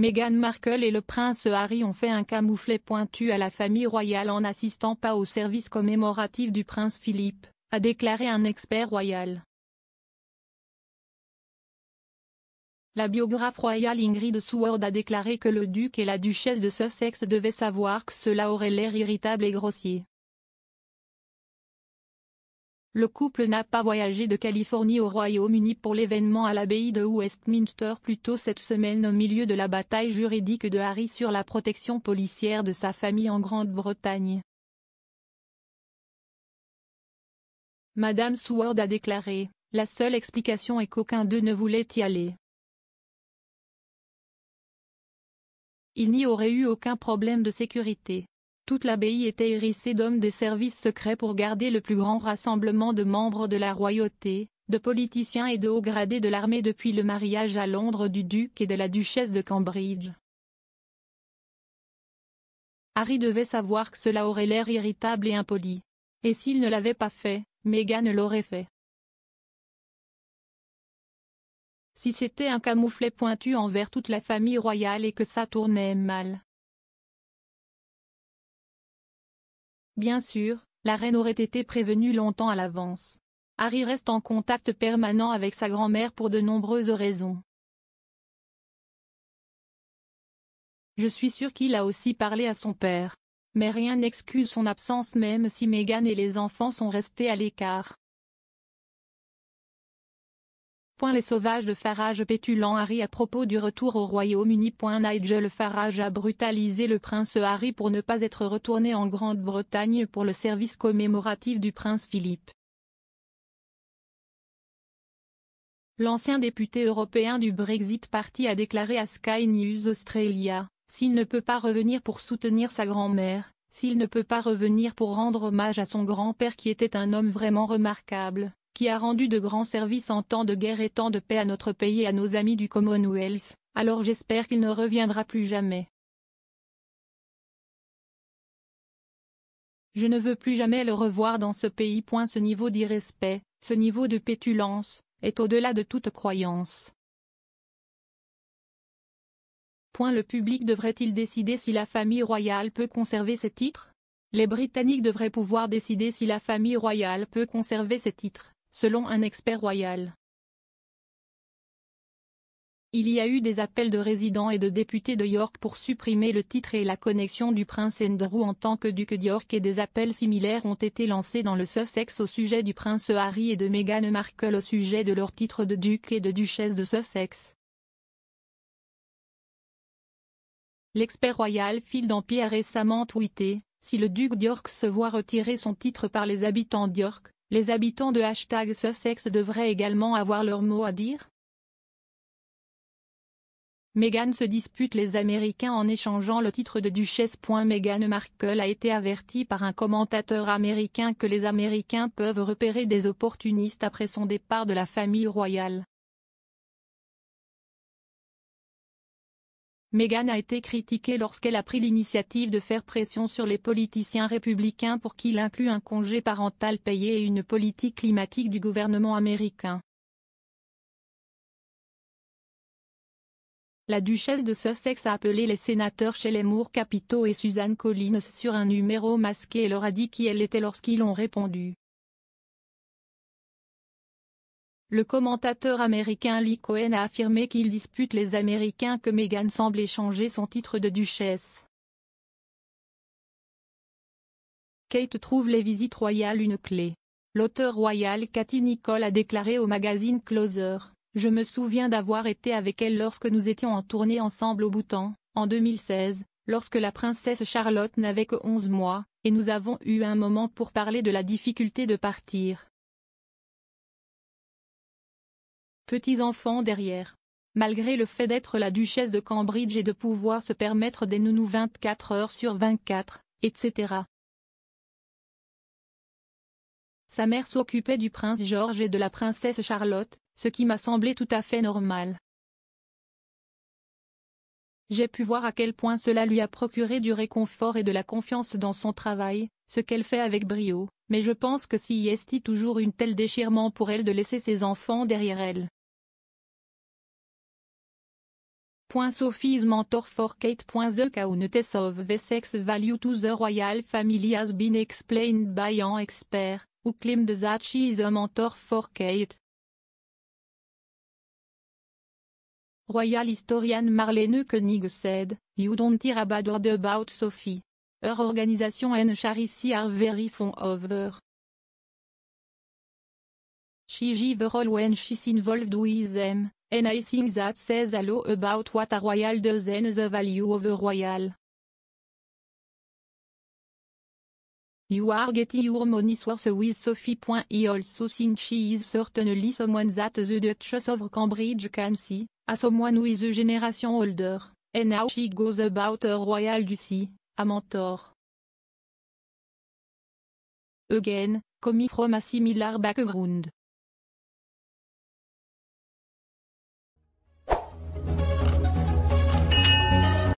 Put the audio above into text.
Meghan Markle et le prince Harry ont fait un camouflet pointu à la famille royale en n'assistant pas au service commémoratif du prince Philippe, a déclaré un expert royal. La biographe royale Ingrid Seward a déclaré que le duc et la duchesse de Sussex devaient savoir que cela aurait l'air irritable et grossier. Le couple n'a pas voyagé de Californie au Royaume-Uni pour l'événement à l'abbaye de Westminster plus tôt cette semaine au milieu de la bataille juridique de Harry sur la protection policière de sa famille en Grande-Bretagne. Madame Seward a déclaré, la seule explication est qu'aucun d'eux ne voulait y aller. Il n'y aurait eu aucun problème de sécurité. Toute l'abbaye était hérissée d'hommes des services secrets pour garder le plus grand rassemblement de membres de la royauté, de politiciens et de hauts gradés de l'armée depuis le mariage à Londres du duc et de la duchesse de Cambridge. Harry devait savoir que cela aurait l'air irritable et impoli. Et s'il ne l'avait pas fait, Meghan l'aurait fait. Si c'était un camouflet pointu envers toute la famille royale et que ça tournait mal, Bien sûr, la reine aurait été prévenue longtemps à l'avance. Harry reste en contact permanent avec sa grand-mère pour de nombreuses raisons. Je suis sûr qu'il a aussi parlé à son père. Mais rien n'excuse son absence même si Meghan et les enfants sont restés à l'écart les sauvages de Farage pétulant Harry à propos du retour au Royaume-Uni. Nigel Farage a brutalisé le prince Harry pour ne pas être retourné en Grande-Bretagne pour le service commémoratif du prince Philippe. L'ancien député européen du Brexit Party a déclaré à Sky News Australia, s'il ne peut pas revenir pour soutenir sa grand-mère, s'il ne peut pas revenir pour rendre hommage à son grand-père qui était un homme vraiment remarquable, qui a rendu de grands services en temps de guerre et temps de paix à notre pays et à nos amis du Commonwealth, alors j'espère qu'il ne reviendra plus jamais. Je ne veux plus jamais le revoir dans ce pays. point Ce niveau d'irrespect, ce niveau de pétulance, est au-delà de toute croyance. Point le public devrait-il décider si la famille royale peut conserver ses titres Les Britanniques devraient pouvoir décider si la famille royale peut conserver ses titres selon un expert royal. Il y a eu des appels de résidents et de députés de York pour supprimer le titre et la connexion du prince Andrew en tant que duc d'York et des appels similaires ont été lancés dans le Sussex au sujet du prince Harry et de Meghan Markle au sujet de leur titre de duc et de duchesse de Sussex. L'expert royal Phil Dampier a récemment tweeté « Si le duc d'York se voit retirer son titre par les habitants d'York, les habitants de hashtag Sussex devraient également avoir leur mot à dire Meghan se dispute les Américains en échangeant le titre de duchesse. Meghan Markle a été avertie par un commentateur américain que les Américains peuvent repérer des opportunistes après son départ de la famille royale. Meghan a été critiquée lorsqu'elle a pris l'initiative de faire pression sur les politiciens républicains pour qu'il inclut un congé parental payé et une politique climatique du gouvernement américain. la duchesse de Sussex a appelé les sénateurs Shelley Moore Capito et Suzanne Collins sur un numéro masqué et leur a dit qui elle était lorsqu'ils ont répondu. Le commentateur américain Lee Cohen a affirmé qu'il dispute les Américains que Meghan semble échanger son titre de duchesse. Kate trouve les visites royales une clé. L'auteur royal Cathy Nicole a déclaré au magazine Closer « Je me souviens d'avoir été avec elle lorsque nous étions en tournée ensemble au Bhoutan, en 2016, lorsque la princesse Charlotte n'avait que 11 mois, et nous avons eu un moment pour parler de la difficulté de partir. petits-enfants derrière. Malgré le fait d'être la duchesse de Cambridge et de pouvoir se permettre des nounous 24 heures sur 24, etc. Sa mère s'occupait du prince George et de la princesse Charlotte, ce qui m'a semblé tout à fait normal. J'ai pu voir à quel point cela lui a procuré du réconfort et de la confiance dans son travail, ce qu'elle fait avec brio, mais je pense que s'il y il toujours une telle déchirement pour elle de laisser ses enfants derrière elle. Sophies mentor for Kate. The Countess of value to the royal family has been explained by an expert, who claimed that she is a mentor for Kate. Royal historian Marlene Koenig said, You don't hear a bad word about Sophie. Her organization and charity are very fond of her. She gives a role when she's involved with them, And I think that says a lot about what a royal does and the value of a royal. You are getting your money's worth with Sophie. I also think she is certainly someone that the Duchess of Cambridge can see, as someone who is a generation older, and now she goes about her royal duty, a mentor. Again, coming from a similar background.